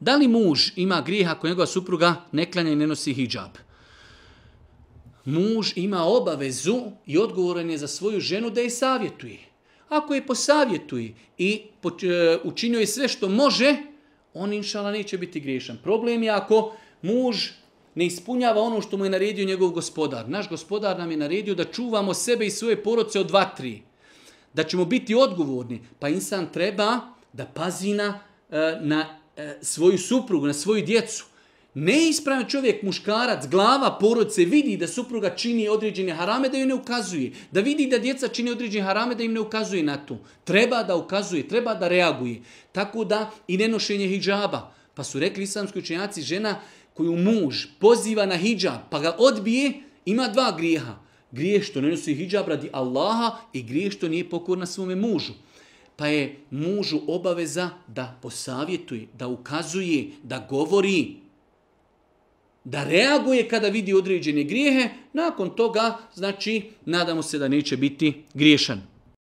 Da li muž ima grijeha ako njegova supruga ne klanja i ne nosi hijab? Muž ima obavezu i odgovoran je za svoju ženu da je savjetuje. Ako je posavjetuje i e, učinjuje sve što može, on inšala neće biti griješan. Problem je ako muž ne ispunjava ono što mu je naredio njegov gospodar. Naš gospodar nam je naredio da čuvamo sebe i svoje poroce od dva, tri. Da ćemo biti odgovorni. Pa insan treba da pazi e, na, na E, svoju suprugu, na svoju djecu. Neispravan čovjek, muškarac, glava porodice vidi da supruga čini određene harame da ju ne ukazuje. Da vidi da djeca čini određene harame da im ne ukazuje na to. Treba da ukazuje, treba da reaguje. Tako da i nenošenje hijjaba. Pa su rekli islamski učenjaci, žena koju muž poziva na hijjab pa ga odbije, ima dva grijeha. Grije što ne nosi hijjab radi Allaha i grije što nije pokorna svome mužu pa je mužu obaveza da posavjetuje, da ukazuje, da govori, da reaguje kada vidi određene grijehe, nakon toga, znači, nadamo se da neće biti griješan.